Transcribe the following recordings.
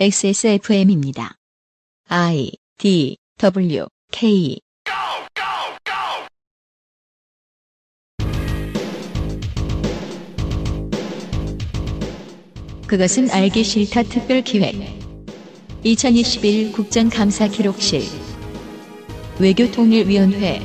XSFM입니다. I D W K 그것은 알기 싫다 특별 기획 2021 국정감사 기록실 외교통일위원회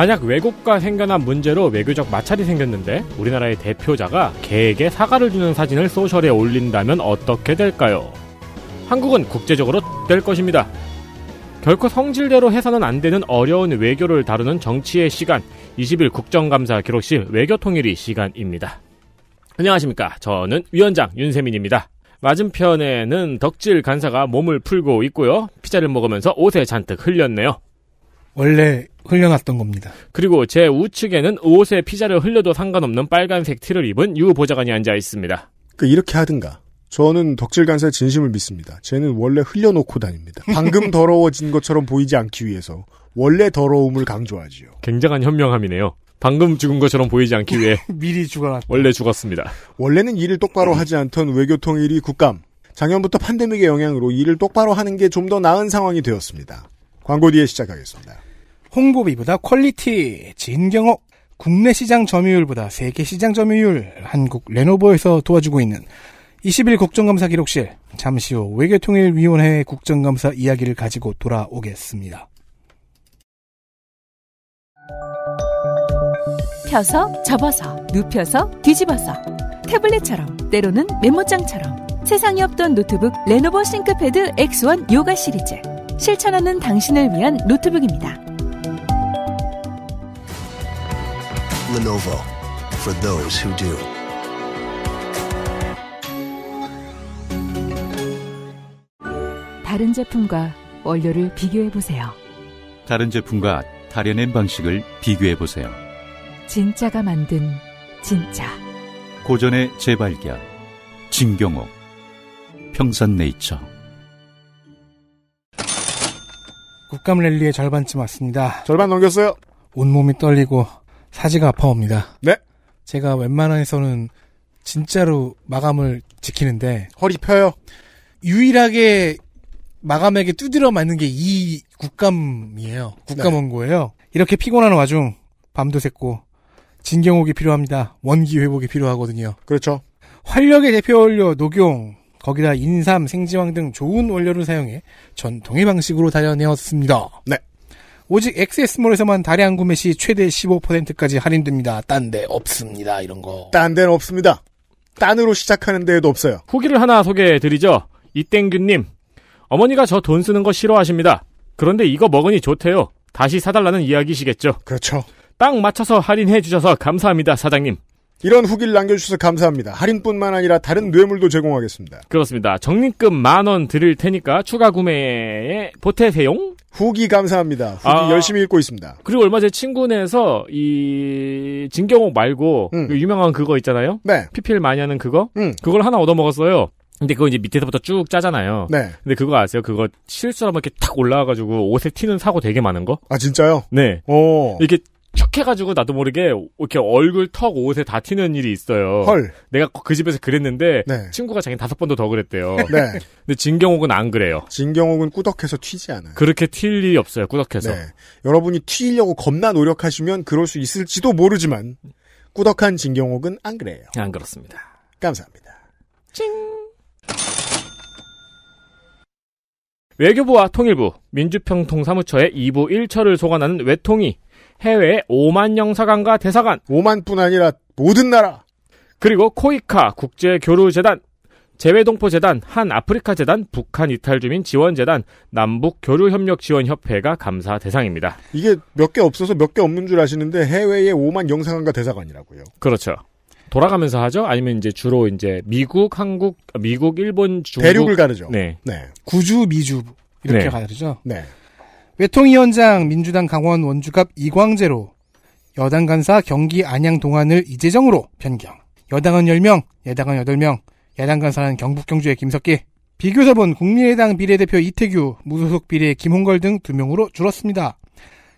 만약 외국과 생겨난 문제로 외교적 마찰이 생겼는데 우리나라의 대표자가 개에게 사과를 주는 사진을 소셜에 올린다면 어떻게 될까요? 한국은 국제적으로 될 것입니다. 결코 성질대로 해서는 안 되는 어려운 외교를 다루는 정치의 시간 20일 국정감사 기록실 외교통일이 시간입니다. 안녕하십니까. 저는 위원장 윤세민입니다. 맞은편에는 덕질 간사가 몸을 풀고 있고요. 피자를 먹으면서 옷에 잔뜩 흘렸네요. 원래 흘려놨던 겁니다. 그리고 제 우측에는 옷에 피자를 흘려도 상관없는 빨간색 티를 입은 유 보좌관이 앉아 있습니다. 그 이렇게 하든가. 저는 덕질 간사의 진심을 믿습니다. 쟤는 원래 흘려놓고 다닙니다. 방금 더러워진 것처럼 보이지 않기 위해서 원래 더러움을 강조하지요. 굉장한 현명함이네요. 방금 죽은 것처럼 보이지 않기 위해 미리 죽어놨 원래 죽었습니다. 원래는 일을 똑바로 하지 않던 외교통 일이 국감. 작년부터 팬데믹의 영향으로 일을 똑바로 하는 게 좀 더 나은 상황이 되었습니다. 광고 뒤에 시작하겠습니다. 홍보비보다 퀄리티, 진경옥 국내 시장 점유율보다 세계 시장 점유율, 한국 레노버에서 도와주고 있는 21 국정감사 기록실, 잠시 후 외교통일위원회 국정감사 이야기를 가지고 돌아오겠습니다. 펴서, 접어서, 눕혀서, 뒤집어서, 태블릿처럼, 때로는 메모장처럼, 세상에 없던 노트북 레노버 싱크패드 X1 요가 시리즈. 실천하는 당신을 위한 노트북입니다. Lenovo for those who do. 다른 제품과 원료를 비교해 보세요. 다른 제품과 다려낸 방식을 비교해 보세요. 진짜가 만든 진짜. 고전의 재발견. 진경옥. 평산네이처. 국감 랠리의 절반쯤 왔습니다. 절반 넘겼어요. 온몸이 떨리고 사지가 아파옵니다. 네. 제가 웬만해서는 진짜로 마감을 지키는데 허리 펴요. 유일하게 마감에게 두드려 맞는 게 이 국감이에요. 국감 네. 원고예요. 이렇게 피곤한 와중 밤도 샜고 진경옥이 필요합니다. 원기 회복이 필요하거든요. 그렇죠. 활력의 대표 원료 녹용 거기다 인삼, 생지황 등 좋은 원료를 사용해 전통의 방식으로 다려내었습니다. 네. 오직 XS몰에서만 다량 구매 시 최대 15%까지 할인됩니다. 딴 데 없습니다. 이런 거. 딴 데는 없습니다. 딴으로 시작하는 데에도 없어요. 후기를 하나 소개해드리죠. 이땡균님. 어머니가 저 돈 쓰는 거 싫어하십니다. 그런데 이거 먹으니 좋대요. 다시 사달라는 이야기시겠죠. 그렇죠. 딱 맞춰서 할인해주셔서 감사합니다, 사장님. 이런 후기를 남겨주셔서 감사합니다. 할인뿐만 아니라 다른 뇌물도 제공하겠습니다. 그렇습니다. 적립금 만 원 드릴 테니까 추가 구매에 보태세용. 후기 감사합니다. 후기 아, 열심히 읽고 있습니다. 그리고 얼마 전에 친구네에서 이 진경옥 말고 음. 그 유명한 그거 있잖아요. 네. 피필 많이 하는 그거. 음. 그걸 하나 얻어 먹었어요. 근데 그거 이제 밑에서부터 쭉 짜잖아요. 네. 근데 그거 아세요? 그거 실수로 한번 이렇게 탁 올라와가지고 옷에 튀는 사고 되게 많은 거? 아 진짜요? 네. 오. 이렇게 척 해가지고 나도 모르게 이렇게 얼굴 턱 옷에 다 튀는 일이 있어요. 헐. 내가 그, 그 집에서 그랬는데 네. 친구가 자기 다섯 번도 더 그랬대요. 네. 근데 진경옥은 안 그래요. 진경옥은 꾸덕해서 튀지 않아요. 그렇게 튈 일이 없어요. 꾸덕해서. 네. 여러분이 튀려고 겁나 노력하시면 그럴 수 있을지도 모르지만 꾸덕한 진경옥은 안 그래요. 네, 안 그렇습니다. 감사합니다. 찡. 외교부와 통일부, 민주평통사무처의 2부 1처를 소관하는 외통이 해외 5만 영사관과 대사관, 5만뿐 아니라 모든 나라, 그리고 코이카 국제교류재단, 재외동포재단, 한아프리카재단, 북한이탈주민지원재단, 남북교류협력지원협회가 감사 대상입니다. 이게 몇 개 없어서 몇 개 없는 줄 아시는데 해외에 5만 영사관과 대사관이라고요. 그렇죠. 돌아가면서 하죠? 아니면 이제 주로 이제 미국, 한국, 미국, 일본, 중국 대륙을 가르죠. 네. 네. 구주, 미주 이렇게 네. 가르죠. 네. 외통위원장 민주당 강원 원주갑 이광재로 여당 간사 경기 안양 동안을 이재정으로 변경. 여당은 10명, 여당은 8명, 야당 간사는 경북 경주의 김석기. 비교섭은 국민의당 비례대표 이태규, 무소속 비례 김홍걸 등 2명으로 줄었습니다.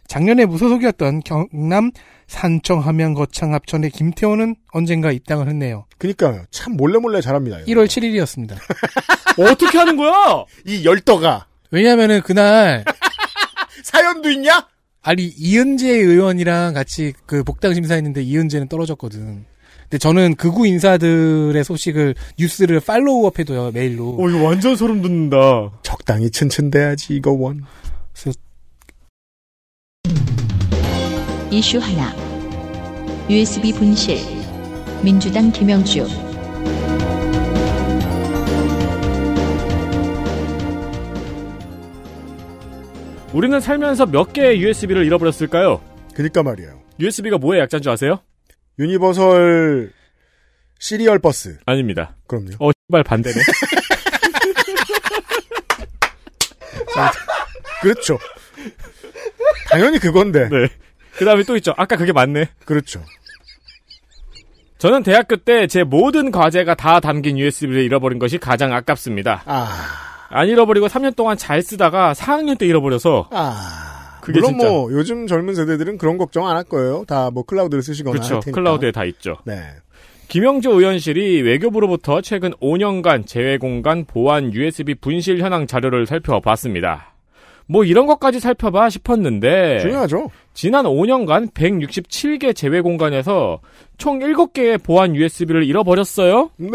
작년에 무소속이었던 경남 산청 함양 거창 합천의 김태호는 언젠가 입당을 했네요. 그니까요. 참 몰래몰래 잘합니다. 1월 7일이었습니다. 어떻게 하는 거야? 이열도가 왜냐면은 그날 사연도 있냐? 아니 이은재 의원이랑 같이 그 복당 심사했는데 이은재는 떨어졌거든. 근데 저는 극우 인사들의 소식을 뉴스를 팔로우업해도요 메일로. 어 이거 완전 소름 돋는다. 적당히 천츤대야지 이거 원. 그래서... 이슈 하나. USB 분실. 민주당 김영주. 우리는 살면서 몇 개의 USB를 잃어버렸을까요? 그니까 말이에요. USB가 뭐의 약자인 줄 아세요? 유니버설 시리얼 버스. 아닙니다. 그럼요. 어, 발 반대네. 그렇죠. 당연히 그건데. 네. 그 다음에 또 있죠. 아까 그게 맞네. 그렇죠. 저는 대학교 때 제 모든 과제가 다 담긴 USB를 잃어버린 것이 가장 아깝습니다. 아. 안 잃어버리고 3년 동안 잘 쓰다가 4학년 때 잃어버려서. 아. 그게 물론 진짜. 뭐 요즘 젊은 세대들은 그런 걱정 안 할 거예요. 다 뭐 클라우드를 쓰시거나 그렇죠. 클라우드에 다 있죠. 네. 김영주 의원실이 외교부로부터 최근 5년간 재외공간 보안 USB 분실 현황 자료를 살펴봤습니다. 뭐 이런 것까지 살펴봐 싶었는데 중요하죠. 지난 5년간 167개 재외 공간에서 총 7개의 보안 USB를 잃어버렸어요. 네.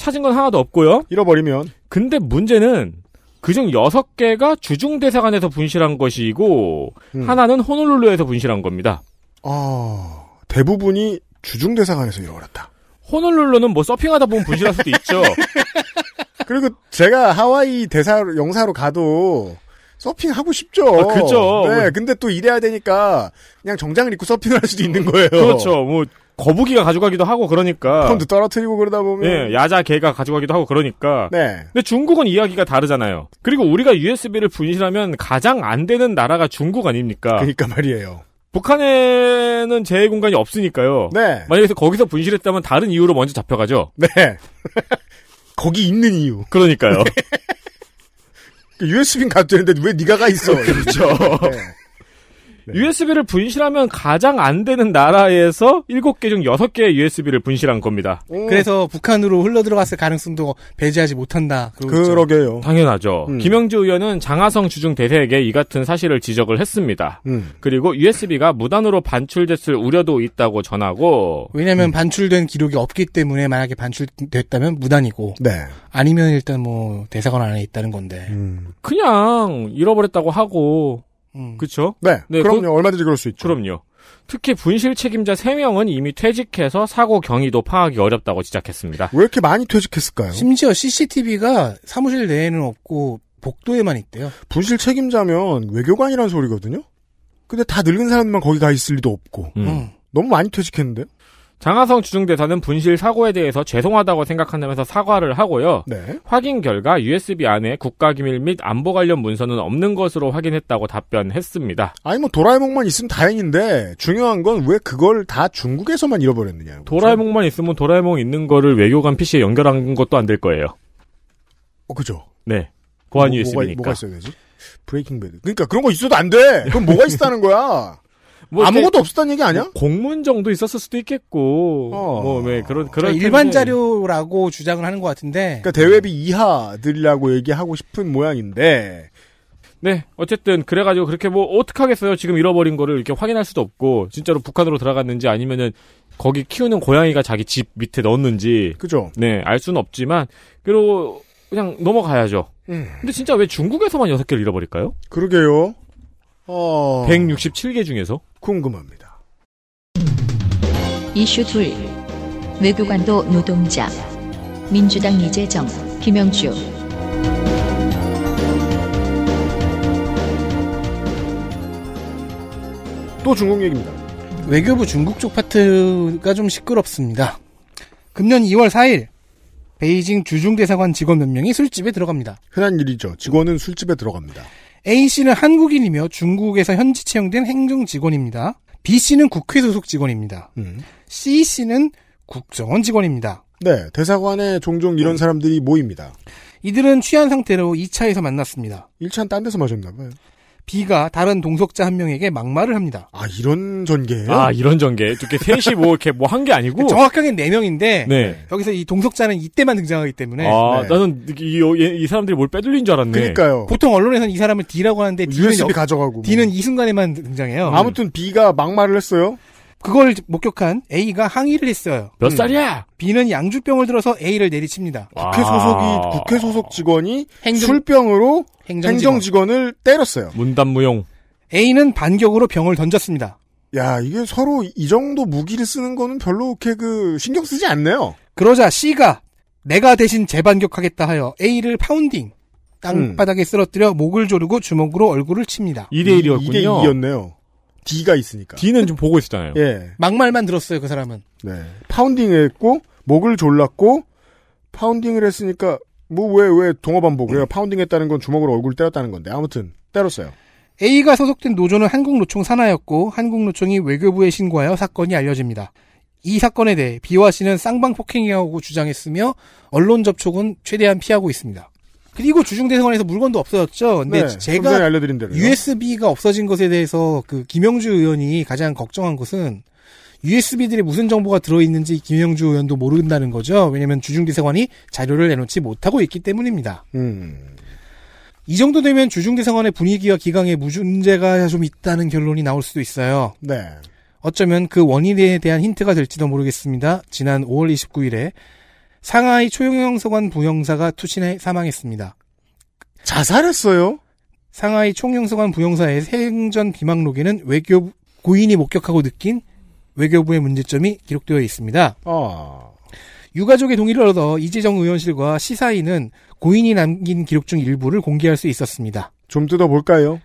찾은 건 하나도 없고요. 잃어버리면. 근데 문제는 그중 여섯 개가 주중 대사관에서 분실한 것이고 음. 하나는 호놀룰루에서 분실한 겁니다. 어, 대부분이 주중 대사관에서 잃어버렸다. 호놀룰루는 뭐 서핑하다 보면 분실할 수도 있죠. 그리고 제가 하와이 대사 영사로 가도 서핑 하고 싶죠. 아, 그죠. 네, 근데 또 일해야 되니까 그냥 정장을 입고 서핑을 할 수도 있는 거예요. 그렇죠. 뭐 거북이가 가져가기도 하고 그러니까 펀드 떨어뜨리고 그러다 보면 예, 야자 개가 가져가기도 하고 그러니까 네. 근데 중국은 이야기가 다르잖아요. 그리고 우리가 USB를 분실하면 가장 안 되는 나라가 중국 아닙니까? 그러니까 말이에요. 북한에는 제외 공간이 없으니까요. 네. 만약에 거기서 분실했다면 다른 이유로 먼저 잡혀가죠. 네. 거기 있는 이유. 그러니까요. 네. USB는 갖다 되는데 왜 네가 가 있어? 그렇죠. 네. USB를 네. 분실하면 가장 안 되는 나라에서 7개 중 6개의 USB를 분실한 겁니다. 음. 그래서 북한으로 흘러들어갔을 가능성도 배제하지 못한다. 그러게요. 당연하죠. 음. 김영주 의원은 장하성 주중 대세에게 이 같은 사실을 지적을 했습니다. 음. 그리고 USB가 무단으로 반출됐을 우려도 있다고 전하고 왜냐하면 음. 반출된 기록이 없기 때문에 만약에 반출됐다면 무단이고 네. 아니면 일단 뭐 대사관 안에 있다는 건데 음. 그냥 잃어버렸다고 하고 음. 그렇죠? 네. 네. 그 그럼요. 그, 얼마든지 그럴 수 있죠. 그럼요. 특히 분실 책임자 3명은 이미 퇴직해서 사고 경위도 파악이 어렵다고 지적했습니다. 왜 이렇게 많이 퇴직했을까요? 심지어 CCTV가 사무실 내에는 없고 복도에만 있대요. 분실 책임자면 외교관이라는 소리거든요? 근데 다 늙은 사람들만 거기 가 있을 리도 없고. 음. 음. 너무 많이 퇴직했는데? 장하성 주중대사는 분실 사고에 대해서 죄송하다고 생각한다면서 사과를 하고요. 네. 확인 결과 USB 안에 국가기밀 및 안보 관련 문서는 없는 것으로 확인했다고 답변했습니다. 아니 뭐 도라에몽만 있으면 다행인데 중요한 건 왜 그걸 다 중국에서만 잃어버렸느냐. 도라에몽만 있으면 도라에몽 있는 거를 외교관 PC에 연결한 것도 안 될 거예요. 어 그죠. 네. 보안 뭐, USB니까. 뭐가, 뭐가 있어야 되지? 브레이킹 배드. 그러니까 그런 거 있어도 안 돼. 그럼 뭐가 있다는 거야? 뭐 아무것도 없었다는 얘기 아니야? 뭐 공문 정도 있었을 수도 있겠고 어. 뭐왜 그런 그런 그러니까 일반 자료라고 주장을 하는 것 같은데 그러니까 대외비 이하들이라고 얘기하고 싶은 모양인데 네 어쨌든 그래가지고 그렇게 뭐 어떡하겠어요 지금 잃어버린 거를 이렇게 확인할 수도 없고 진짜로 북한으로 들어갔는지 아니면은 거기 키우는 고양이가 자기 집 밑에 넣었는지 그죠 네알 수는 없지만 그리고 그냥 넘어가야죠. 음. 근데 진짜 왜 중국에서만 여섯 개를 잃어버릴까요? 그러게요. 어... 167개 중에서 궁금합니다. 이슈 둘 외교관도 노동자 민주당 이재정 김영주 또 중국 얘기입니다. 외교부 중국 쪽 파트가 좀 시끄럽습니다. 금년 2월 4일 베이징 주중대사관 직원 몇 명이 술집에 들어갑니다. 흔한 일이죠. 직원은 술집에 들어갑니다. A씨는 한국인이며 중국에서 현지 채용된 행정 직원입니다. B씨는 국회 소속 직원입니다. 음. C씨는 국정원 직원입니다. 네, 대사관에 종종 이런 음. 사람들이 모입니다. 이들은 취한 상태로 2차에서 만났습니다. 1차는 딴 데서 마셨나 봐요. B가 다른 동석자 한 명에게 막말을 합니다. 아 이런 전개예요? 아 이런 전개. 이렇게 셋이 뭐 이렇게 뭐 한 게 아니고 정확하게 네 명인데 네. 여기서 이 동석자는 이때만 등장하기 때문에 아 네. 나는 이, 이, 이, 사람들이 뭘 빼돌린 줄 알았네. 그니까요 보통 언론에서는 이 사람을 D라고 하는데 D는 USB 가져가고 D는 이 순간에만 등장해요. 아무튼 B가 막말을 했어요. 그걸 목격한 A가 항의를 했어요. 몇 음. 살이야? B는 양주병을 들어서 A를 내리칩니다. 국회 소속이 국회 소속 직원이 행정, 술병으로 행정 직원을 때렸어요. 문단무용. A는 반격으로 병을 던졌습니다. 야, 이게 서로 이 정도 무기를 쓰는 거는 별로 이렇게 그 신경 쓰지 않네요. 그러자 C가 내가 대신 재반격하겠다 하여 A를 파운딩 음. 땅바닥에 쓰러뜨려 목을 조르고 주먹으로 얼굴을 칩니다. 2대 1이었군요. 2대 2였네요. D가 있으니까. D는 좀 보고 있었잖아요. 예. 막말만 들었어요, 그 사람은. 네. 파운딩을 했고, 목을 졸랐고, 파운딩을 했으니까, 뭐, 왜, 왜동업반 보고, 요 파운딩 했다는 건 주먹으로 얼굴 때렸다는 건데. 아무튼, 때렸어요. A가 소속된 노조는 한국노총 산하였고, 한국노총이 외교부에 신고하여 사건이 알려집니다. 이 사건에 대해 B와 C는 쌍방폭행이라고 주장했으며, 언론 접촉은 최대한 피하고 있습니다. 그리고 주중대성관에서 물건도 없어졌죠. 근데 네, 제가 알려드린 대로 USB가 없어진 것에 대해서 그 김영주 의원이 가장 걱정한 것은 USB들이 무슨 정보가 들어있는지 김영주 의원도 모른다는 거죠. 왜냐하면 주중대사관이 자료를 내놓지 못하고 있기 때문입니다. 음. 이 정도 되면 주중대사관의 분위기와 기강에 문제가 좀 있다는 결론이 나올 수도 있어요. 네. 어쩌면 그 원인에 대한 힌트가 될지도 모르겠습니다. 지난 5월 29일에 상하이 총영서관 부영사가 투신해 사망했습니다. 자살했어요? 상하이 총영서관 부영사의 생전 비망록에는 외교 고인이 목격하고 느낀 외교부의 문제점이 기록되어 있습니다. 어... 유가족의 동의를 얻어 이재정 의원실과 시사인은 고인이 남긴 기록 중 일부를 공개할 수 있었습니다. 좀 뜯어볼까요?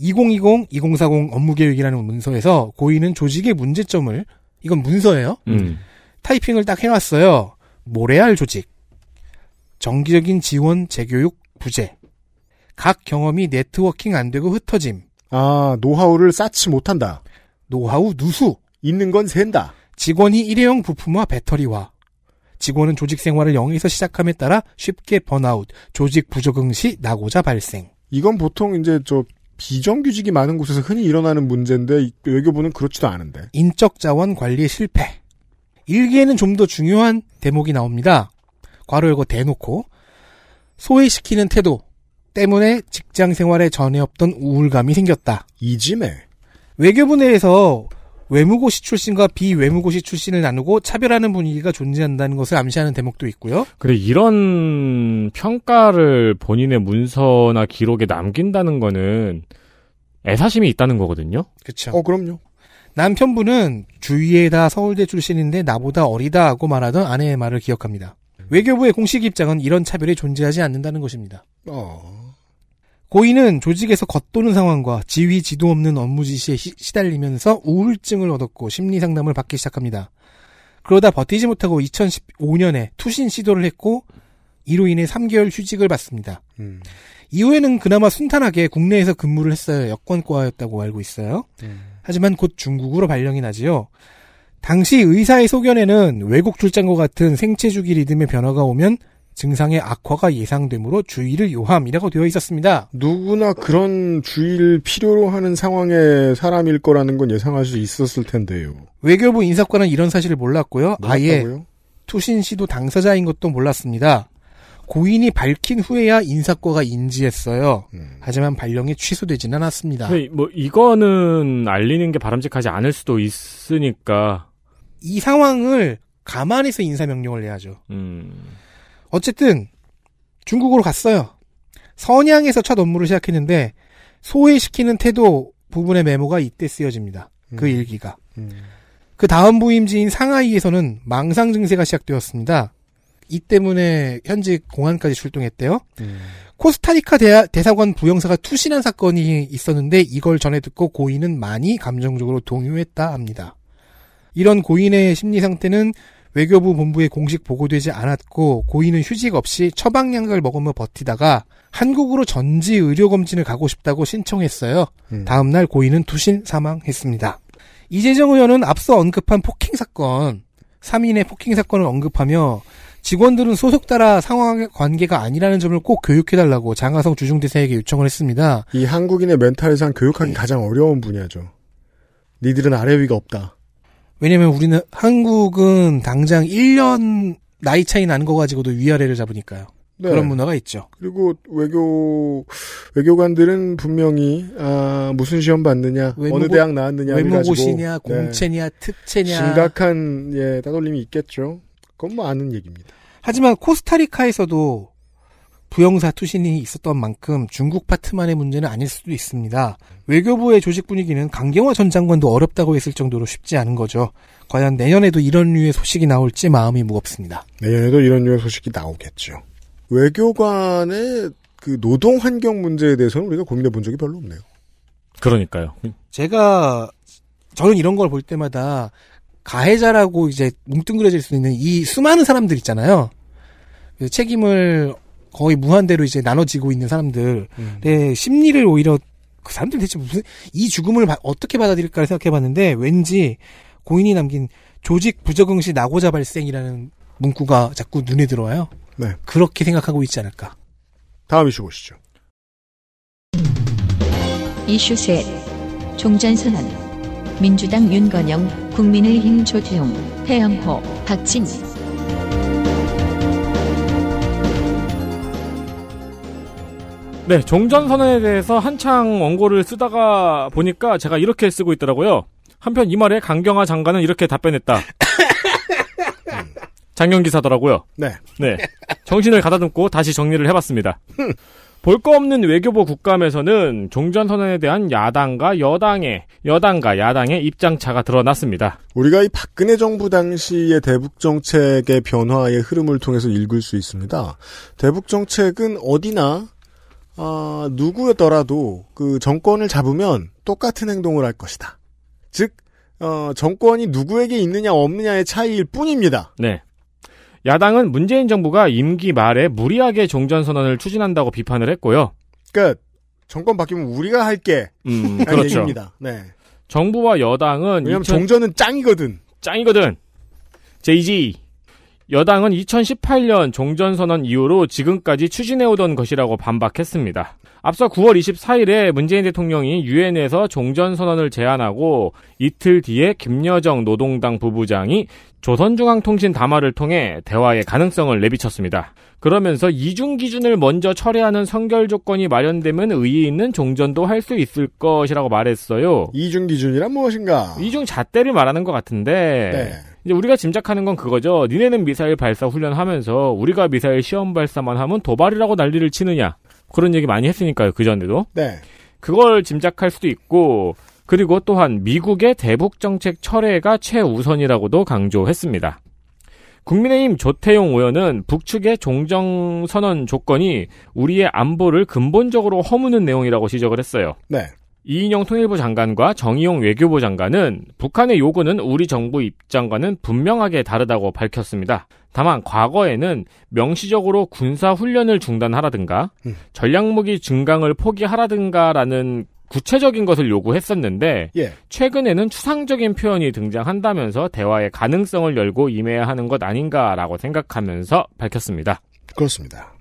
2020-2040 업무계획이라는 문서에서 고인은 조직의 문제점을 이건 문서예요. 음. 타이핑을 딱 해놨어요. 모래알 조직, 정기적인 지원 재교육 부재, 각 경험이 네트워킹 안 되고 흩어짐. 아, 노하우를 쌓지 못한다. 노하우 누수. 있는 건 샌다. 직원이 일회용 부품화 배터리화. 직원은 조직 생활을 0에서 시작함에 따라 쉽게 번아웃, 조직 부적응 시 낙오자 발생. 이건 보통 이제 저 비정규직이 많은 곳에서 흔히 일어나는 문제인데 외교부는 그렇지도 않은데. 인적 자원 관리 실패. 일기에는 좀 더 중요한 대목이 나옵니다. 괄호 열고 대놓고 소외시키는 태도 때문에 직장 생활에 전에 없던 우울감이 생겼다. 이지매 외교부 내에서 외무고시 출신과 비외무고시 출신을 나누고 차별하는 분위기가 존재한다는 것을 암시하는 대목도 있고요. 그래 이런 평가를 본인의 문서나 기록에 남긴다는 거는 애사심이 있다는 거거든요. 그렇죠. 어 그럼요. 남편분은 주위에다 서울대 출신인데 나보다 어리다고 말하던 아내의 말을 기억합니다. 외교부의 공식 입장은 이런 차별이 존재하지 않는다는 것입니다. 어... 고인은 조직에서 겉도는 상황과 지휘 지도 없는 업무 지시에 시달리면서 우울증을 얻었고 심리 상담을 받기 시작합니다. 그러다 버티지 못하고 2015년에 투신 시도를 했고 이로 인해 3개월 휴직을 받습니다. 음. 이후에는 그나마 순탄하게 국내에서 근무를 했어요. 여권과였다고 알고 있어요. 음. 하지만 곧 중국으로 발령이 나지요. 당시 의사의 소견에는 외국 출장과 같은 생체 주기 리듬의 변화가 오면 증상의 악화가 예상되므로 주의를 요함이라고 되어 있었습니다. 누구나 그런 주의를 필요로 하는 상황의 사람일 거라는 건 예상할 수 있었을 텐데요. 외교부 인사과는 이런 사실을 몰랐고요. 몰랐다고요? 아예 투신 씨도 당사자인 것도 몰랐습니다. 고인이 밝힌 후에야 인사과가 인지했어요. 음. 하지만 발령이 취소되진 않았습니다. 네, 뭐 이거는 알리는 게 바람직하지 않을 수도 있으니까 이 상황을 감안해서 인사 명령을 내야죠. 음. 어쨌든 중국으로 갔어요. 선양에서 첫 업무를 시작했는데 소외시키는 태도 부분의 메모가 이때 쓰여집니다. 그 음. 일기가. 음. 그 다음 부임지인 상하이에서는 망상 증세가 시작되었습니다. 이 때문에 현지 공안까지 출동했대요. 음. 코스타리카 대, 사관 부영사가 투신한 사건이 있었는데 이걸 전해 듣고 고인은 많이 감정적으로 동요했다 합니다. 이런 고인의 심리 상태는 외교부 본부에 공식 보고되지 않았고 고인은 휴직 없이 처방약을 먹으며 버티다가 한국으로 전지 의료검진을 가고 싶다고 신청했어요. 음. 다음날 고인은 투신 사망했습니다. 이재정 의원은 앞서 언급한 폭행 사건, 3인의 폭행 사건을 언급하며 직원들은 소속 따라 상황 관계가 아니라는 점을 꼭 교육해달라고 장하성 주중대사에게 요청을 했습니다. 이 한국인의 멘탈상 교육하기 네. 가장 어려운 분야죠. 니들은 아래 위가 없다. 왜냐면 우리는 한국은 당장 1년 나이 차이 나는 거 가지고도 위아래를 잡으니까요. 네. 그런 문화가 있죠. 그리고 외교 외교관들은 분명히 아, 무슨 시험 봤느냐, 외모, 어느 대학 나왔느냐 외모고시냐, 공채냐, 네. 특채냐 심각한 예 따돌림이 있겠죠. 그건 뭐 아는 얘기입니다. 하지만 코스타리카에서도 부영사 투신이 있었던 만큼 중국 파트만의 문제는 아닐 수도 있습니다. 외교부의 조직 분위기는 강경화 전 장관도 어렵다고 했을 정도로 쉽지 않은 거죠. 과연 내년에도 이런 류의 소식이 나올지 마음이 무겁습니다. 내년에도 이런 류의 소식이 나오겠죠. 외교관의 그 노동 환경 문제에 대해서는 우리가 고민해 본 적이 별로 없네요. 그러니까요. 제가 저는 이런 걸 볼 때마다 가해자라고 이제 뭉뚱그려질 수 있는 이 수많은 사람들 있잖아요. 그 책임을 거의 무한대로 이제 나눠지고 있는 사람들의 음. 네, 심리를 오히려 그 사람들 대체 무슨 이 죽음을 바, 어떻게 받아들일까 생각해봤는데 왠지 고인이 남긴 조직 부적응시 낙오자 발생이라는 문구가 자꾸 눈에 들어와요. 네. 그렇게 생각하고 있지 않을까. 다음 이슈 보시죠. 이슈 셋. 종전선언. 민주당 윤건영, 국민의힘 조태용, 태영호, 박진 네, 종전선언에 대해서 한창 원고를 쓰다가 보니까 제가 이렇게 쓰고 있더라고요. 한편 이 말에 강경화 장관은 이렇게 답변했다. 음, 장경 기사더라고요. 네. 네. 정신을 가다듬고 다시 정리를 해봤습니다. 볼거 없는 외교부 국감에서는 종전선언에 대한 야당과 여당의 여당과 야당의 입장차가 드러났습니다. 우리가 이 박근혜 정부 당시의 대북 정책의 변화의 흐름을 통해서 읽을 수 있습니다. 대북 정책은 어디나 아, 누구였더라도 그 정권을 잡으면 똑같은 행동을 할 것이다. 즉 어, 정권이 누구에게 있느냐 없느냐의 차이일 뿐입니다. 네. 야당은 문재인 정부가 임기 말에 무리하게 종전 선언을 추진한다고 비판을 했고요. 끝. 그러니까 정권 바뀌면 우리가 할게. 음, 그렇죠. 얘기입니다. 네. 정부와 여당은 왜냐면 2000... 종전은 짱이거든. 짱이거든. 제이지. 여당은 2018년 종전선언 이후로 지금까지 추진해오던 것이라고 반박했습니다. 앞서 9월 24일에 문재인 대통령이 유엔에서 종전선언을 제안하고 이틀 뒤에 김여정 노동당 부부장이 조선중앙통신 담화를 통해 대화의 가능성을 내비쳤습니다. 그러면서 이중 기준을 먼저 철회하는 선결 조건이 마련되면 의의 있는 종전도 할 수 있을 것이라고 말했어요. 이중 기준이란 무엇인가? 이중 잣대를 말하는 것 같은데 네. 이제 우리가 짐작하는 건 그거죠. 니네는 미사일 발사 훈련하면서 우리가 미사일 시험 발사만 하면 도발이라고 난리를 치느냐 그런 얘기 많이 했으니까요. 그 전에도. 네. 그걸 짐작할 수도 있고 그리고 또한 미국의 대북 정책 철회가 최우선이라고도 강조했습니다. 국민의힘 조태용 의원은 북측의 종정 선언 조건이 우리의 안보를 근본적으로 허무는 내용이라고 지적을 했어요. 네. 이인영 통일부 장관과 정의용 외교부 장관은 북한의 요구는 우리 정부 입장과는 분명하게 다르다고 밝혔습니다. 다만 과거에는 명시적으로 군사 훈련을 중단하라든가 음. 전략무기 증강을 포기하라든가라는 구체적인 것을 요구했었는데 예. 최근에는 추상적인 표현이 등장한다면서 대화의 가능성을 열고 임해야 하는 것 아닌가라고 생각하면서 밝혔습니다. 그렇습니다.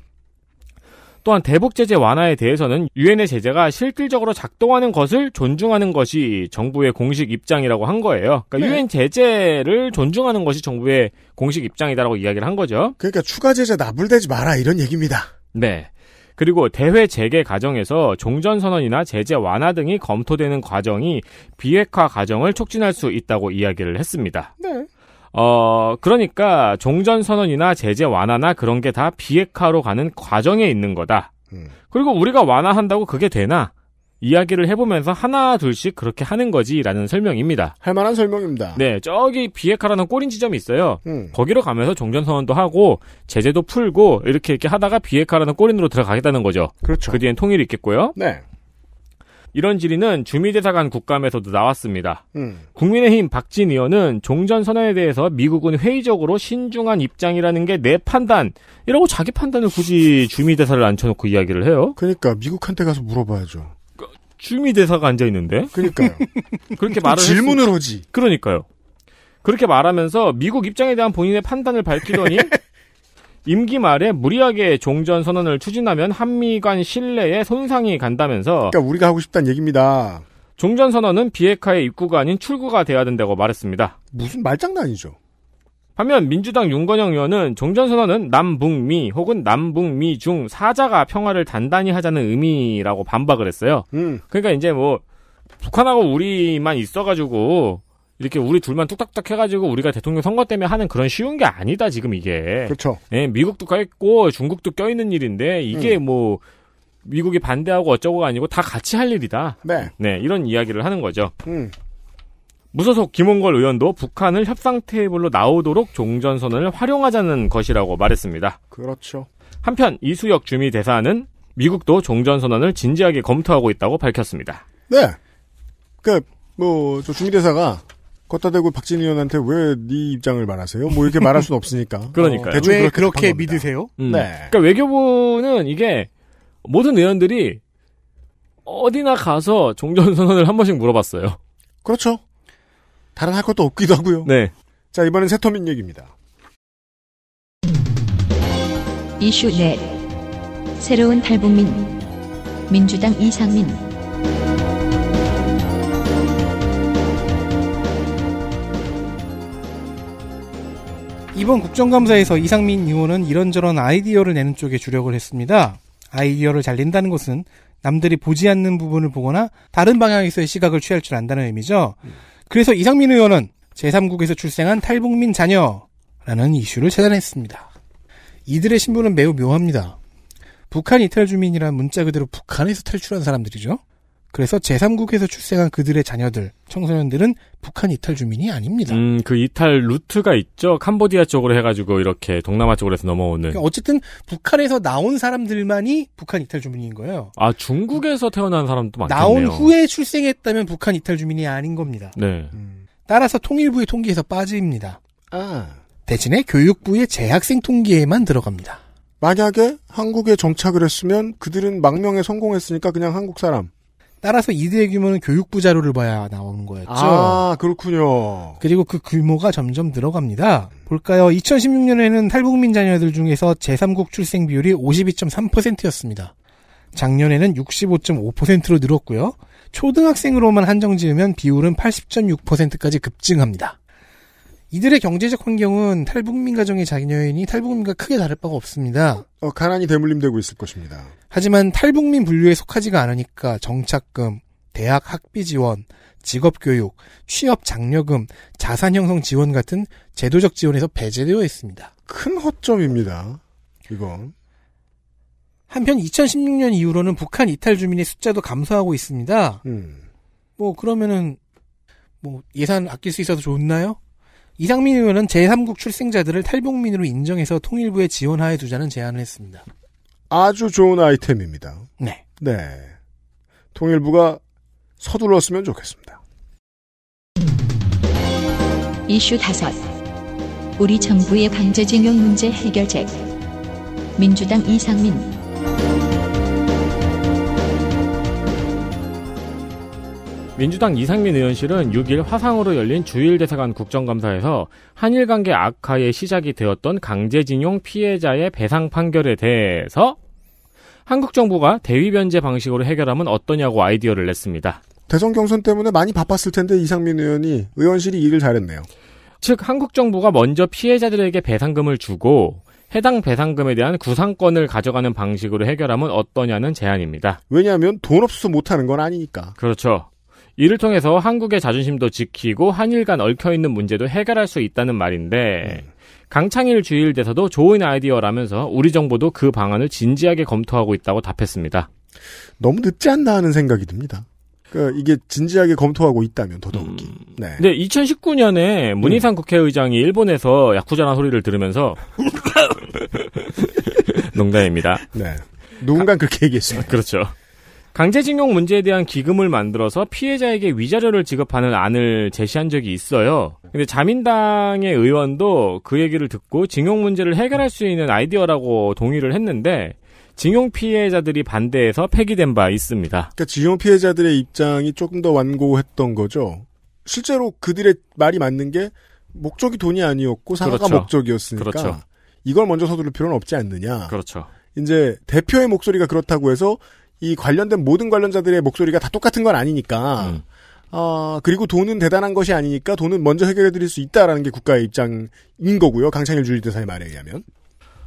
또한 대북 제재 완화에 대해서는 유엔의 제재가 실질적으로 작동하는 것을 존중하는 것이 정부의 공식 입장이라고 한 거예요. 그러니까 네. 유엔 네. 제재를 존중하는 것이 정부의 공식 입장이다라고 이야기를 한 거죠. 그러니까 추가 제재 나불대지 마라 이런 얘기입니다. 네. 그리고 대회 재개 과정에서 종전 선언이나 제재 완화 등이 검토되는 과정이 비핵화 과정을 촉진할 수 있다고 이야기를 했습니다. 네. 어, 그러니까 종전 선언이나 제재 완화나 그런 게 다 비핵화로 가는 과정에 있는 거다. 음. 그리고 우리가 완화한다고 그게 되나? 이야기를 해보면서 하나 둘씩 그렇게 하는 거지라는 설명입니다. 할만한 설명입니다. 네, 저기 비핵화라는 꼬린 지점이 있어요. 음. 거기로 가면서 종전선언도 하고 제재도 풀고 이렇게 이렇게 하다가 비핵화라는 꼬린으로 들어가겠다는 거죠. 그렇죠. 그 뒤엔 통일이 있겠고요. 네. 이런 질의는 주미대사관 국감에서도 나왔습니다. 음. 국민의힘 박진 의원은 종전선언에 대해서 미국은 회의적으로 신중한 입장이라는 게 내 판단 이라고 자기 판단을 굳이 주미대사를 앉혀놓고 이야기를 해요. 그러니까 미국한테 가서 물어봐야죠. 쭈미 대사가 앉아 있는데. 그러니까요. 그렇게 말을 질문을 했 오지. 그러니까요. 그렇게 말하면서 미국 입장에 대한 본인의 판단을 밝히더니 임기 말에 무리하게 종전 선언을 추진하면 한미 간 신뢰에 손상이 간다면서 그러니까 우리가 하고 싶다는 얘기입니다. 종전 선언은 비핵화의 입구가 아닌 출구가 돼야 된다고 말했습니다. 무슨 말장난이죠. 반면 민주당 윤건영 의원은 종전선언은 남북미 혹은 남북미 중 사자가 평화를 단단히 하자는 의미라고 반박을 했어요. 음. 그러니까 이제 뭐 북한하고 우리만 있어가지고 이렇게 우리 둘만 뚝딱뚝딱 해가지고 우리가 대통령 선거 때문에 하는 그런 쉬운 게 아니다 지금 이게. 그렇죠. 예, 미국도 껴있고 중국도 껴있는 일인데 이게 음. 뭐 미국이 반대하고 어쩌고가 아니고 다 같이 할 일이다. 네. 네 이런 이야기를 하는 거죠. 음. 무소속 김홍걸 의원도 북한을 협상 테이블로 나오도록 종전선언을 활용하자는 것이라고 말했습니다. 그렇죠. 한편 이수혁 주미 대사는 미국도 종전선언을 진지하게 검토하고 있다고 밝혔습니다. 네. 그, 뭐, 주미 대사가 걷다 대고 박진 의원한테 왜 네 입장을 말하세요? 뭐 이렇게 말할 순 없으니까. 그러니까요. 어, 왜 그렇게, 믿으세요? 음. 네. 그러니까 외교부는 이게 모든 의원들이 어디나 가서 종전선언을 한 번씩 물어봤어요. 그렇죠. 다른 할 것도 없기도 하고요. 네. 자, 이번엔 새터민 얘기입니다. 이슈 넷. 새로운 탈북민. 민주당 이상민. 이번 국정감사에서 이상민 의원은 이런저런 아이디어를 내는 쪽에 주력을 했습니다. 아이디어를 잘 낸다는 것은 남들이 보지 않는 부분을 보거나 다른 방향에서의 시각을 취할 줄 안다는 의미죠. 음. 그래서 이상민 의원은 제3국에서 출생한 탈북민 자녀라는 이슈를 재단했습니다. 이들의 신분은 매우 묘합니다. 북한 이탈 주민이란 문자 그대로 북한에서 탈출한 사람들이죠. 그래서 제3국에서 출생한 그들의 자녀들, 청소년들은 북한 이탈 주민이 아닙니다. 음, 그 이탈 루트가 있죠. 캄보디아 쪽으로 해가지고 이렇게 동남아 쪽으로 해서 넘어오는. 그러니까 어쨌든 북한에서 나온 사람들만이 북한 이탈 주민인 거예요. 아, 중국에서 태어난 사람도 많겠네요. 나온 후에 출생했다면 북한 이탈 주민이 아닌 겁니다. 네. 음, 따라서 통일부의 통계에서 빠집니다. 아. 대신에 교육부의 재학생 통계에만 들어갑니다. 만약에 한국에 정착을 했으면 그들은 망명에 성공했으니까 그냥 한국 사람. 따라서 이대의 규모는 교육부 자료를 봐야 나오는 거였죠. 아, 그렇군요. 그리고 그 규모가 점점 늘어갑니다. 볼까요? 2016년에는 탈북민 자녀들 중에서 제3국 출생 비율이 52.3%였습니다. 작년에는 65.5%로 늘었고요. 초등학생으로만 한정 지으면 비율은 80.6%까지 급증합니다. 이들의 경제적 환경은 탈북민 가정의 자녀인이 탈북민과 크게 다를 바가 없습니다. 어, 가난이 대물림되고 있을 것입니다. 하지만 탈북민 분류에 속하지가 않으니까 정착금, 대학 학비 지원, 직업교육, 취업 장려금, 자산 형성 지원 같은 제도적 지원에서 배제되어 있습니다. 큰 허점입니다. 이건. 한편 2016년 이후로는 북한 이탈 주민의 숫자도 감소하고 있습니다. 음. 뭐 그러면은 뭐 예산 아낄 수 있어서 좋나요? 이상민 의원은 제3국 출생자들을 탈북민으로 인정해서 통일부에 지원하에 두자는 제안을 했습니다. 아주 좋은 아이템입니다. 네. 네. 통일부가 서둘렀으면 좋겠습니다. 이슈 5. 우리 정부의 강제징용 문제 해결책. 민주당 이상민, 민주당 이상민 의원실은 6일 화상으로 열린 주일대사관 국정감사에서 한일 관계 악화의 시작이 되었던 강제징용 피해자의 배상 판결에 대해서 한국 정부가 대위 변제 방식으로 해결하면 어떠냐고 아이디어를 냈습니다. 대선 경선 때문에 많이 바빴을 텐데 이상민 의원이 의원실이 일을 잘했네요. 즉 한국 정부가 먼저 피해자들에게 배상금을 주고 해당 배상금에 대한 구상권을 가져가는 방식으로 해결하면 어떠냐는 제안입니다. 왜냐하면 돈 없어서 못하는 건 아니니까. 그렇죠. 이를 통해서 한국의 자존심도 지키고 한일 간 얽혀있는 문제도 해결할 수 있다는 말인데 음. 강창일 주일대사도 좋은 아이디어라면서 우리 정부도 그 방안을 진지하게 검토하고 있다고 답했습니다. 너무 늦지 않나 하는 생각이 듭니다. 그러니까 이게 진지하게 검토하고 있다면 더더욱이. 음, 네. 근 2019년에 문희상 음. 국회의장이 일본에서 야쿠자나 소리를 들으면서 농담입니다. 네. 누군가 그렇게 얘기했어요. 그렇죠. 강제징용 문제에 대한 기금을 만들어서 피해자에게 위자료를 지급하는 안을 제시한 적이 있어요. 근데 자민당의 의원도 그 얘기를 듣고 징용 문제를 해결할 수 있는 아이디어라고 동의를 했는데 징용 피해자들이 반대해서 폐기된 바 있습니다. 그러니까 징용 피해자들의 입장이 조금 더 완고했던 거죠. 실제로 그들의 말이 맞는 게 목적이 돈이 아니었고 사가가 그렇죠. 목적이었으니까 그렇죠. 이걸 먼저 서두를 필요는 없지 않느냐. 그렇죠. 이제 대표의 목소리가 그렇다고 해서 이 관련된 모든 관련자들의 목소리가 다 똑같은 건 아니니까 음. 어, 그리고 돈은 대단한 것이 아니니까 돈은 먼저 해결해 드릴 수 있다라는 게 국가의 입장인 거고요. 강창일 주지대사의 말에 의하면.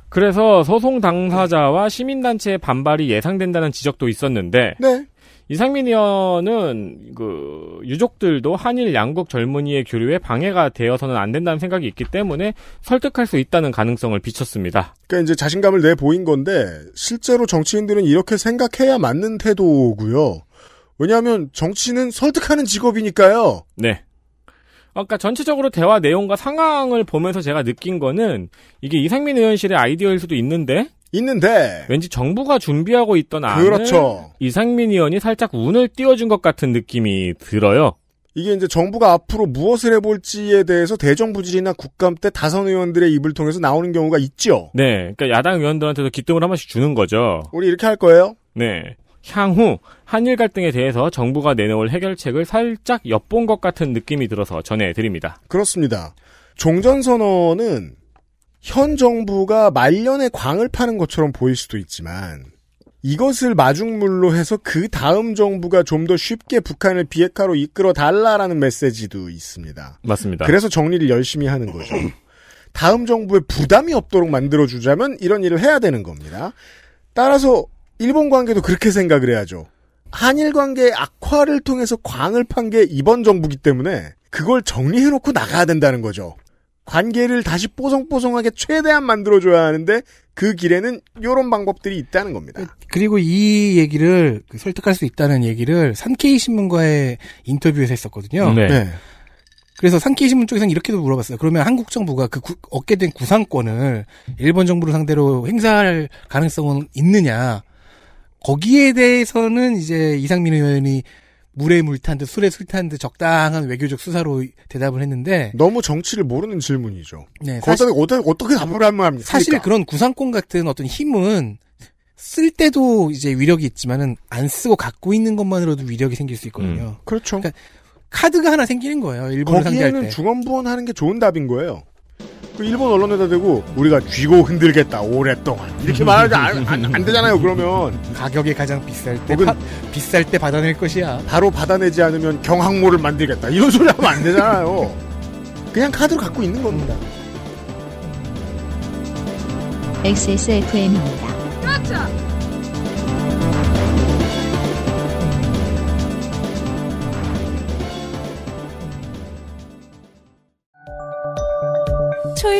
그래서 소송 당사자와 시민단체의 반발이 예상된다는 지적도 있었는데 네. 이상민 의원은 그 유족들도 한일 양국 젊은이의 교류에 방해가 되어서는 안 된다는 생각이 있기 때문에 설득할 수 있다는 가능성을 비쳤습니다. 그러니까 이제 자신감을 내 보인 건데 실제로 정치인들은 이렇게 생각해야 맞는 태도고요. 왜냐하면 정치는 설득하는 직업이니까요. 네. 아까 전체적으로 대화 내용과 상황을 보면서 제가 느낀 거는 이게 이상민 의원실의 아이디어일 수도 있는데 있는데 왠지 정부가 준비하고 있던 안을 그렇죠. 이상민 의원이 살짝 운을 띄워준 것 같은 느낌이 들어요. 이게 이제 정부가 앞으로 무엇을 해볼지에 대해서 대정부질이나 국감 때 다선 의원들의 입을 통해서 나오는 경우가 있죠. 네, 그러니까 야당 의원들한테도 기쁨을 한 번씩 주는 거죠. 우리 이렇게 할 거예요. 네, 향후 한일 갈등에 대해서 정부가 내놓을 해결책을 살짝 엿본 것 같은 느낌이 들어서 전해드립니다. 그렇습니다. 종전선언은 현 정부가 말년에 광을 파는 것처럼 보일 수도 있지만 이것을 마중물로 해서 그 다음 정부가 좀 더 쉽게 북한을 비핵화로 이끌어 달라라는 메시지도 있습니다. 맞습니다. 그래서 정리를 열심히 하는 거죠. 다음 정부에 부담이 없도록 만들어주자면 이런 일을 해야 되는 겁니다. 따라서 일본 관계도 그렇게 생각을 해야죠. 한일 관계의 악화를 통해서 광을 판 게 이번 정부기 때문에 그걸 정리해놓고 나가야 된다는 거죠. 관계를 다시 뽀송뽀송하게 최대한 만들어줘야 하는데 그 길에는 이런 방법들이 있다는 겁니다. 그리고 이 얘기를 그 설득할 수 있다는 얘기를 산케이 신문과의 인터뷰에서 했었거든요. 네. 네. 그래서 산케이 신문 쪽에서는 이렇게도 물어봤어요. 그러면 한국 정부가 그 구, 얻게 된 구상권을 일본 정부를 상대로 행사할 가능성은 있느냐? 거기에 대해서는 이제 이상민 의원이 물에 물 탄 듯 술에 술 탄 듯 적당한 외교적 수사로 대답을 했는데 너무 정치를 모르는 질문이죠. 네, 사실, 어떻게, 어떻게 답을 할 말입니까? 사실 그러니까. 그런 구상권 같은 어떤 힘은 쓸 때도 이제 위력이 있지만은 안 쓰고 갖고 있는 것만으로도 위력이 생길 수 있거든요. 음, 그렇죠. 그러니까 카드가 하나 생기는 거예요. 일본을 상대할 때. 거기에는 중원부원하는 게 좋은 답인 거예요. 그 일본 언론에다 대고 우리가 쥐고 흔들겠다 오랫동안 이렇게 말하지 안, 안, 안 되잖아요 그러면 가격이 가장 비쌀 때 혹은 파, 비쌀 때 받아낼 것이야 바로 받아내지 않으면 경항모를 만들겠다 이런 소리 하면 안 되잖아요 그냥 카드로 갖고 있는 겁니다 XSFM입니다 그렇죠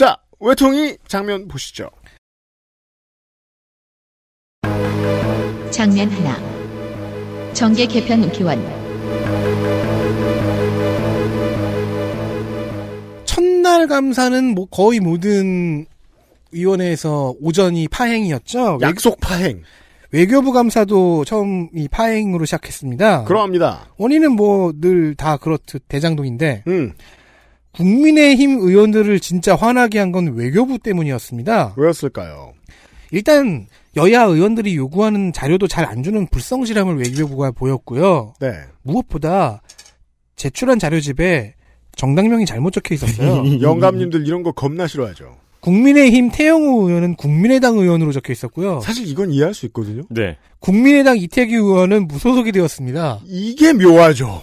자, 외통이 장면 보시죠. 장면 하나. 정계 개편 기원. 첫날 감사는 뭐 거의 모든 위원회에서 오전이 파행이었죠. 약속 파행. 외교부 감사도 처음 이 파행으로 시작했습니다. 그러합니다. 원인은 뭐 늘 다 그렇듯 대장동인데. 음. 국민의힘 의원들을 진짜 화나게 한 건 외교부 때문이었습니다. 왜였을까요? 일단 여야 의원들이 요구하는 자료도 잘 안 주는 불성실함을 외교부가 보였고요. 네. 무엇보다 제출한 자료집에 정당명이 잘못 적혀 있었어요. 영감님들 이런 거 겁나 싫어하죠. 국민의힘 태영호 의원은 국민의당 의원으로 적혀 있었고요. 사실 이건 이해할 수 있거든요. 네. 국민의당 이태규 의원은 무소속이 되었습니다. 이게 묘하죠.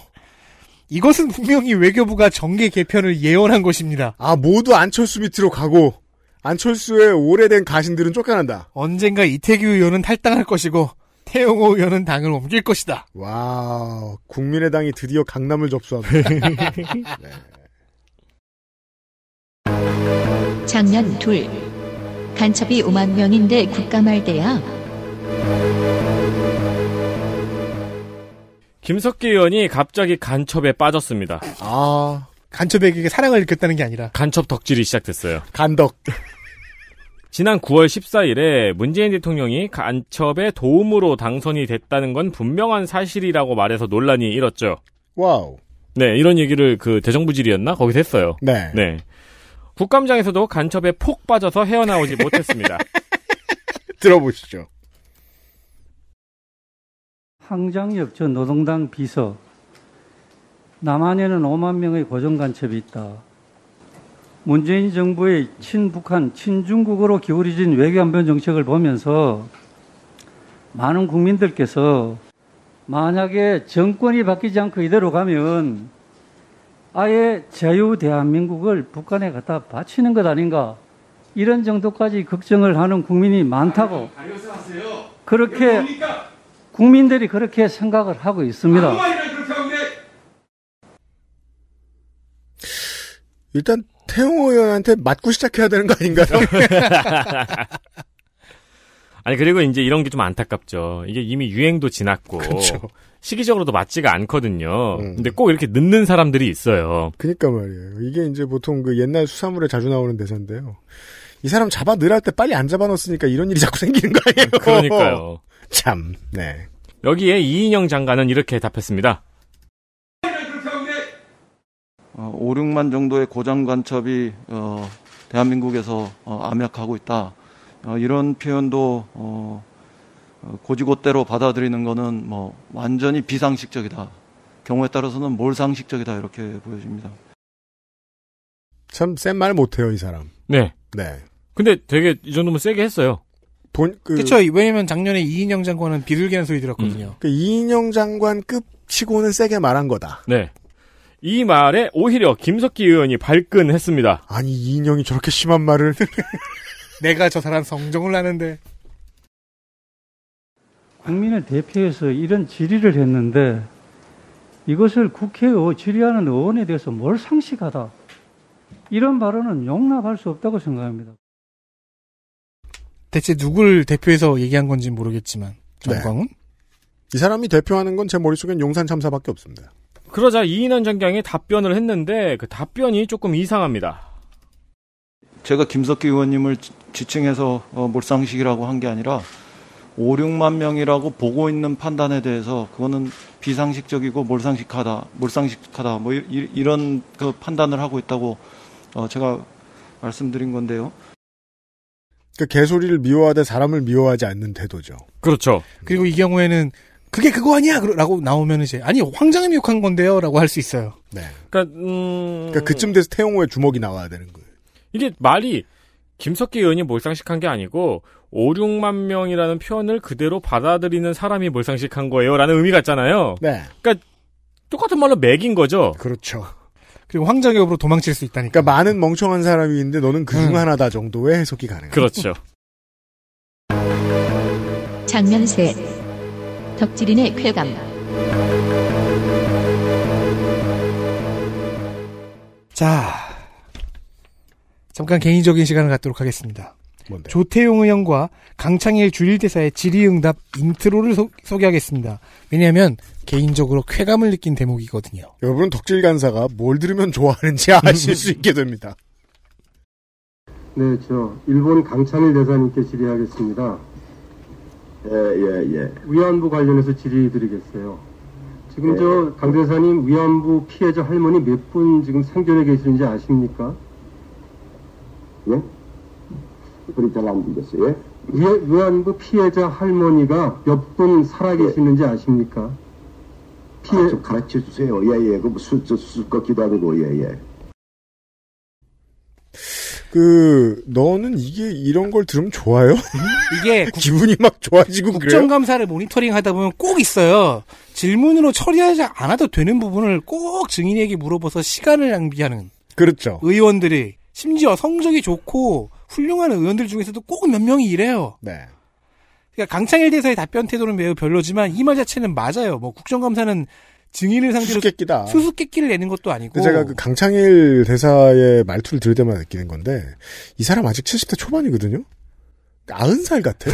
이것은 분명히 외교부가 정계 개편을 예언한 것입니다. 아, 모두 안철수 밑으로 가고 안철수의 오래된 가신들은 쫓겨난다. 언젠가 이태규 의원은 탈당할 것이고 태용호 의원은 당을 옮길 것이다. 와, 국민의당이 드디어 강남을 접수합니다 네. 네. 작년 둘 간첩이 5만 명인데 국가 말대야. 김석기 의원이 갑자기 간첩에 빠졌습니다. 아, 간첩에게 사랑을 느꼈다는 게 아니라. 간첩 덕질이 시작됐어요. 간덕. 지난 9월 14일에 문재인 대통령이 간첩의 도움으로 당선이 됐다는 건 분명한 사실이라고 말해서 논란이 일었죠. 와우. 네, 이런 얘기를 그 대정부질이었나? 거기서 했어요. 네. 네. 국감장에서도 간첩에 폭 빠져서 헤어나오지 못했습니다. 들어보시죠. 황장엽 전 노동당 비서 남한에는 5만 명의 고정간첩이 있다. 문재인 정부의 친북한, 친중국으로 기울어진 외교안변 정책을 보면서 많은 국민들께서 만약에 정권이 바뀌지 않고 이대로 가면 아예 자유대한민국을 북한에 갖다 바치는 것 아닌가 이런 정도까지 걱정을 하는 국민이 많다고 아니, 그렇게 국민들이 그렇게 생각을 하고 있습니다. 일단 태용호 의원한테 맞고 시작해야 되는 거 아닌가요? 아니 그리고 이제 이런 게 좀 안타깝죠. 이게 이미 유행도 지났고 그쵸. 그렇죠. 시기적으로도 맞지가 않거든요. 음. 근데 꼭 이렇게 늦는 사람들이 있어요. 그니까 말이에요. 이게 이제 보통 그 옛날 수사물에 자주 나오는 대사인데요. 이 사람 잡아 넣으라 때 빨리 안 잡아 넣었으니까 이런 일이 자꾸 생기는 거예요. 그러니까요. 참, 네. 여기에 이인영 장관은 이렇게 답했습니다. 5, 어, 6만 정도의 고장 간첩이 어, 대한민국에서 어, 암약하고 있다. 어, 이런 표현도 어, 고지고대로 받아들이는 것은 뭐 완전히 비상식적이다. 경우에 따라서는 몰상식적이다 이렇게 보여집니다. 참센 말 못해요 이 사람. 네. 네. 근데 되게 이 정도면 세게 했어요. 본, 그. 그쵸. 왜냐면 작년에 이인영 장관은 비둘기란 소리 들었거든요. 음. 그 이인영 장관급 치고는 세게 말한 거다. 네. 이 말에 오히려 김석기 의원이 발끈했습니다. 아니, 이인영이 저렇게 심한 말을. 내가 저 사람 성정을 하는데. 국민을 대표해서 이런 질의를 했는데 이것을 국회의 질의하는 의원에 대해서 뭘 상식하다. 이런 발언은 용납할 수 없다고 생각합니다. 대체 누굴 대표해서 얘기한 건지 모르겠지만 정광훈 네. 이 사람이 대표하는 건 제 머릿속엔 용산 참사밖에 없습니다. 그러자 이인환 장경이 답변을 했는데 그 답변이 조금 이상합니다. 제가 김석기 의원님을 지칭해서 어, 몰상식이라고 한 게 아니라 5, 6만 명이라고 보고 있는 판단에 대해서 그거는 비상식적이고 몰상식하다, 몰상식하다 뭐 이, 런그 판단을 하고 있다고 어, 제가 말씀드린 건데요. 그러니까 개소리를 미워하되 사람을 미워하지 않는 태도죠. 그렇죠. 그리고 이 경우에는 그게 그거 아니야! 라고 나오면 이제, 아니, 황장님미혹한 건데요? 라고 할 수 있어요. 네. 그니까, 음. 그러니까 그쯤 돼서 태용호의 주먹이 나와야 되는 거예요. 이게 말이, 김석기 의원이 몰상식한 게 아니고, 5, 6만 명이라는 표현을 그대로 받아들이는 사람이 몰상식한 거예요. 라는 의미 같잖아요. 네. 그니까, 똑같은 말로 맥인 거죠. 그렇죠. 그리고 황자엽으로 도망칠 수 있다니까. 그러니까 많은 멍청한 사람이 있는데 너는 그중 음. 하나다 정도의 해석이 가능해요. 그렇죠. 장면 세 덕질인의 쾌감 자 잠깐 개인적인 시간을 갖도록 하겠습니다. 뭔데 조태용 의원과 강창일 주일대사의 질의응답 인트로를 소, 개하겠습니다 왜냐하면 개인적으로 쾌감을 느낀 대목이거든요. 여러분 덕질 간사가 뭘 들으면 좋아하는지 아실 수 있게 됩니다. 네, 저 일본 강찬일 대사님께 질의하겠습니다. 예, 예, 예. 위안부 관련해서 질의드리겠어요. 지금 예. 네. 저강 대사님 위안부 피해자 할머니 몇 분 지금 생존해 계시는지 아십니까? 예? 그리 잘안 들렸어요. 예? 위안부 피해자 할머니가 몇 분 살아계시는지 예. 아십니까? 아, 좀 가르쳐 주세요. 예, 예. 그럼 뭐 술, 술거 기다리고, 예, 예. 그, 너는 이게, 이런 걸 들으면 좋아요? 이게. 기분이 막 좋아지고 그래 국정감사를 모니터링 하다 보면 꼭 있어요. 질문으로 처리하지 않아도 되는 부분을 꼭 증인에게 물어봐서 시간을 낭비하는. 그렇죠. 의원들이. 심지어 성적이 좋고, 훌륭한 의원들 중에서도 꼭 몇 명이 이래요. 네. 그러니까 강창일 대사의 답변 태도는 매우 별로지만 이 말 자체는 맞아요. 뭐 국정감사는 증인을 상대로 수수께끼다. 수수께끼를 내는 것도 아니고. 제가 그 강창일 대사의 말투를 들을 때마다 느끼는 건데 이 사람 아직 70대 초반이거든요. 90살 같아.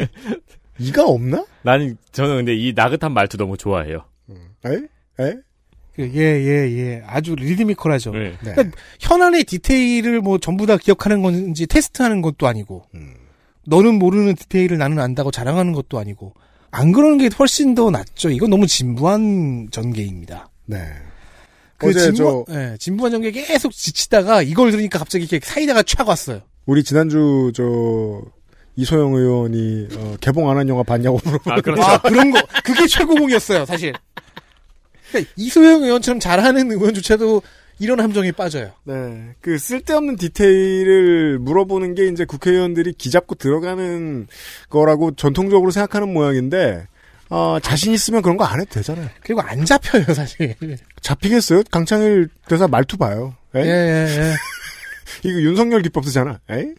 이가 없나? 나는 저는 근데 이 나긋한 말투 너무 좋아해요. 음. 에? 에? 예예예 그 예, 예. 아주 리드미컬하죠. 네. 그러니까 네. 현안의 디테일을 뭐 전부 다 기억하는 건지 테스트하는 것도 아니고. 음. 너는 모르는 디테일을 나는 안다고 자랑하는 것도 아니고 안 그러는 게 훨씬 더 낫죠. 이건 너무 진부한 전개입니다. 네. 그 진부, 저... 네, 진부한 전개 계속 지치다가 이걸 들으니까 갑자기 이렇게 사이다가 촥 왔어요. 우리 지난주 저 이소영 의원이 어, 개봉 안 한 영화 봤냐고 물어보고 아, 그렇죠. 아, 그런 거 그게 최고봉이었어요 사실. 그러니까 이소영 의원처럼 잘하는 의원조차도 이런 함정에 빠져요. 네. 그 쓸데없는 디테일을 물어보는 게 이제 국회의원들이 기잡고 들어가는 거라고 전통적으로 생각하는 모양인데 어, 자신 있으면 그런 거 안 해도 되잖아요. 그리고 안 잡혀요, 사실. 잡히겠어요? 강창일 대사 말투 봐요. 에이? 예, 예, 예. 이거 윤석열 기법 쓰잖아. 에이?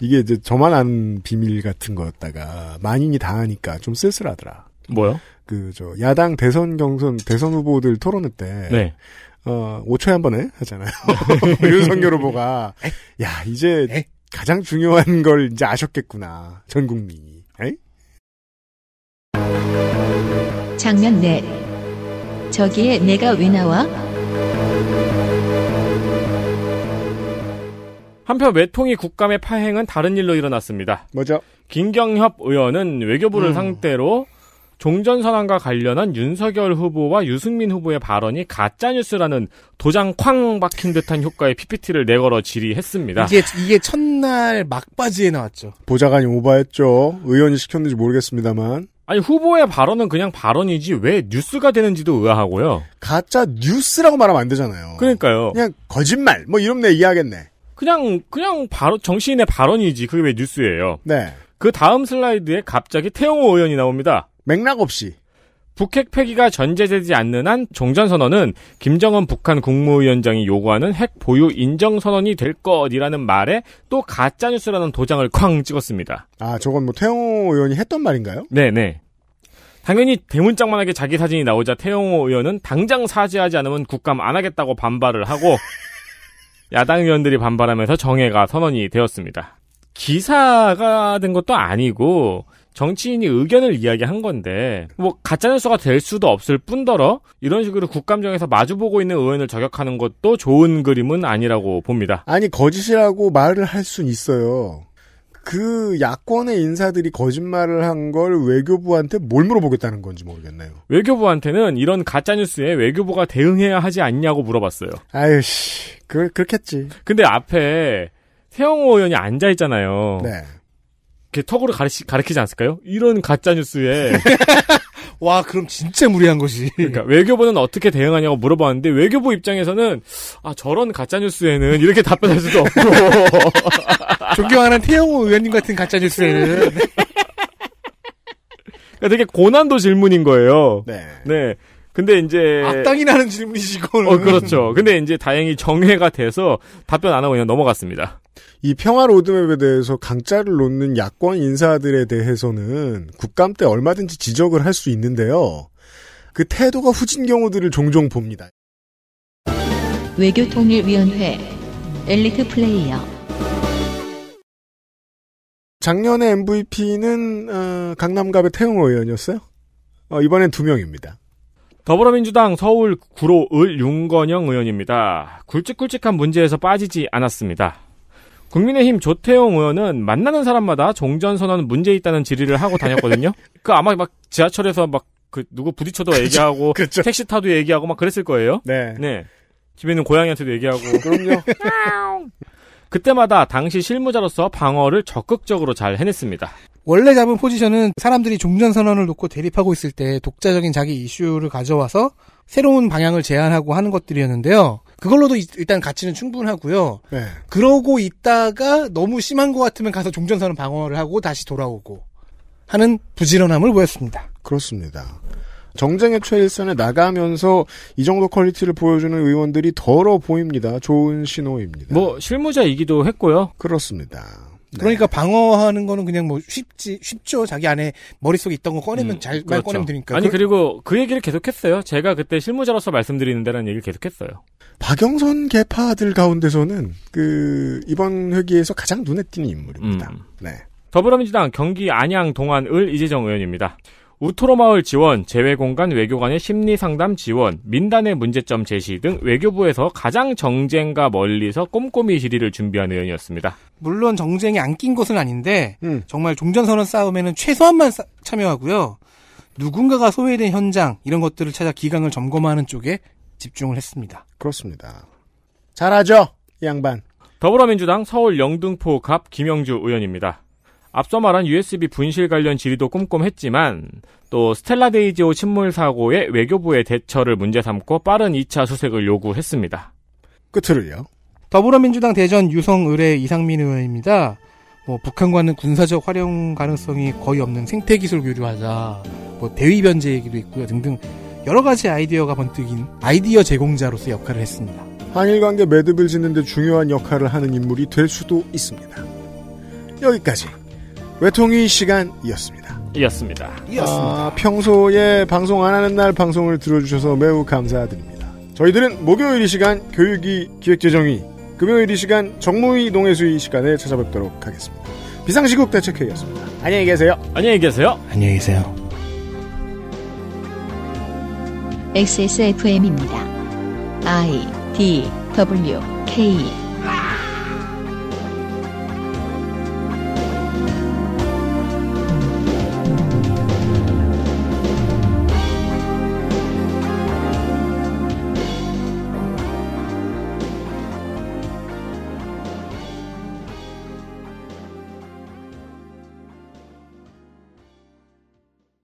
이게 이제 저만 아는 비밀 같은 거였다가 만인이 당하니까 좀 쓸쓸하더라. 뭐요? 그저 야당 대선 경선 대선 후보들 토론회 때 네. 어, 5초에 한 번에 하잖아요. 윤석열 후보가. 야, 이제 에 가장 중요한 걸 이제 아셨겠구나. 전 국민이. 에 장면 넷. 저기에 내가 왜 나와? 한편 외통위 국감의 파행은 다른 일로 일어났습니다. 뭐죠? 김경협 의원은 외교부를 음. 상대로 종전 선언과 관련한 윤석열 후보와 유승민 후보의 발언이 가짜 뉴스라는 도장 쾅 박힌 듯한 효과의 PPT를 내걸어 질의했습니다. 이게 이게 첫날 막바지에 나왔죠. 보좌관이 오바했죠. 의원이 시켰는지 모르겠습니다만. 아니 후보의 발언은 그냥 발언이지 왜 뉴스가 되는지도 의아하고요. 가짜 뉴스라고 말하면 안 되잖아요. 그러니까요. 그냥 거짓말 뭐 이런 내 이해하겠네. 그냥 그냥 바로 정신의 발언이지 그게 왜 뉴스예요. 네. 그 다음 슬라이드에 갑자기 태영호 의원이 나옵니다. 맥락 없이 북핵 폐기가 전제되지 않는 한 종전선언은 김정은 북한 국무위원장이 요구하는 핵 보유 인정선언이 될 것이라는 말에 또 가짜뉴스라는 도장을 쾅 찍었습니다. 아, 저건 뭐태용호 의원이 했던 말인가요? 네네. 네. 당연히 대문짝만하게 자기 사진이 나오자 태용호 의원은 당장 사죄하지 않으면 국감 안 하겠다고 반발을 하고 야당 의원들이 반발하면서 정해가 선언이 되었습니다. 기사가 된 것도 아니고 정치인이 의견을 이야기한 건데 뭐 가짜뉴스가 될 수도 없을 뿐더러 이런 식으로 국감정에서 마주보고 있는 의원을 저격하는 것도 좋은 그림은 아니라고 봅니다. 아니 거짓이라고 말을 할 순 있어요. 그 야권의 인사들이 거짓말을 한 걸 외교부한테 뭘 물어보겠다는 건지 모르겠네요. 외교부한테는 이런 가짜뉴스에 외교부가 대응해야 하지 않냐고 물어봤어요. 아유씨, 그, 그렇겠지. 근데 앞에 태영호 의원이 앉아있잖아요. 네. 이렇게 턱으로 가르치, 가르치지 않을까요 이런 가짜뉴스에. 와, 그럼 진짜 무리한 거지. 그러니까 외교부는 어떻게 대응하냐고 물어봤는데 외교부 입장에서는 아, 저런 가짜뉴스에는 이렇게 답변할 수도 없고. 존경하는 태영호 의원님 같은 가짜뉴스에는. 네. 그러니까 되게 고난도 질문인 거예요. 네. 네. 근데 이제 악당이 나는 질문이지 이거는. 어 그렇죠. 근데 이제 다행히 정회가 돼서 답변 안 하고 그냥 넘어갔습니다. 이 평화 로드맵에 대해서 강자를 놓는 야권 인사들에 대해서는 국감 때 얼마든지 지적을 할 수 있는데요. 그 태도가 후진 경우들을 종종 봅니다. 외교통일위원회 엘리트 플레이어 작년에 MVP는 어, 강남갑의 태웅호 의원이었어요. 어, 이번엔 두 명입니다. 더불어민주당 서울 구로 을 윤건영 의원입니다. 굵직굵직한 문제에서 빠지지 않았습니다. 국민의힘 조태용 의원은 만나는 사람마다 종전 선언 문제 있다는 질의를 하고 다녔거든요. 그 아마 막 지하철에서 막 그 누구 부딪혀도 얘기하고 그쵸. 택시 타도 얘기하고 막 그랬을 거예요. 네. 네. 집에 있는 고양이한테도 얘기하고. 그럼요. 그때마다 당시 실무자로서 방어를 적극적으로 잘 해냈습니다. 원래 잡은 포지션은 사람들이 종전 선언을 놓고 대립하고 있을 때 독자적인 자기 이슈를 가져와서 새로운 방향을 제안하고 하는 것들이었는데요. 그걸로도 일단 가치는 충분하고요. 네. 그러고 있다가 너무 심한 것 같으면 가서 종전선언 방어를 하고 다시 돌아오고 하는 부지런함을 보였습니다. 그렇습니다. 정쟁의 최일선에 나가면서 이 정도 퀄리티를 보여주는 의원들이 더러 보입니다. 좋은 신호입니다. 뭐 실무자이기도 했고요. 그렇습니다. 네. 그러니까 방어하는 거는 그냥 뭐 쉽지 쉽죠. 자기 안에 머릿속에 있던 거 꺼내면 음, 잘 그렇죠. 꺼내면 되니까. 아니 그, 그리고 그 얘기를 계속했어요. 제가 그때 실무자로서 말씀드리는데라는 얘기를 계속했어요. 박영선 개파들 가운데서는 그 이번 회기에서 가장 눈에 띄는 인물입니다. 음. 네. 더불어민주당 경기 안양 동안을 이재정 의원입니다. 우토로 마을 지원, 재외공간 외교관의 심리 상담 지원, 민단의 문제점 제시 등 외교부에서 가장 정쟁과 멀리서 꼼꼼히 질의를 준비한 의원이었습니다. 물론 정쟁이 안 낀 것은 아닌데 음. 정말 종전선언 싸움에는 최소한만 싸, 참여하고요. 누군가가 소외된 현장 이런 것들을 찾아 기강을 점검하는 쪽에 집중을 했습니다. 그렇습니다. 잘하죠, 양반. 더불어민주당 서울 영등포 갑 김영주 의원입니다. 앞서 말한 USB 분실 관련 질의도 꼼꼼했지만 또 스텔라데이지오 침몰 사고에 외교부의 대처를 문제 삼고 빠른 2차 수색을 요구했습니다. 끝을요. 더불어민주당 대전 유성의뢰 이상민 의원입니다. 뭐 북한과는 군사적 활용 가능성이 거의 없는 생태기술 교류하자, 뭐 대위 변제 얘기도 있고요 등등 여러 가지 아이디어가 번뜩인 아이디어 제공자로서 역할을 했습니다. 한일 관계 매듭을 짓는데 중요한 역할을 하는 인물이 될 수도 있습니다. 여기까지 외통위 시간이었습니다. 이었습니다. 이었습니다. 아, 평소에 방송 안 하는 날 방송을 들어주셔서 매우 감사드립니다. 저희들은 목요일 이 시간 교육이 기획재정이 금요일 이 시간 정무위 농해수위 시간에 찾아뵙도록 하겠습니다. 비상시국 대책회의였습니다. 안녕히 계세요. 안녕히 계세요. 안녕히 계세요. XSFM입니다. I D W K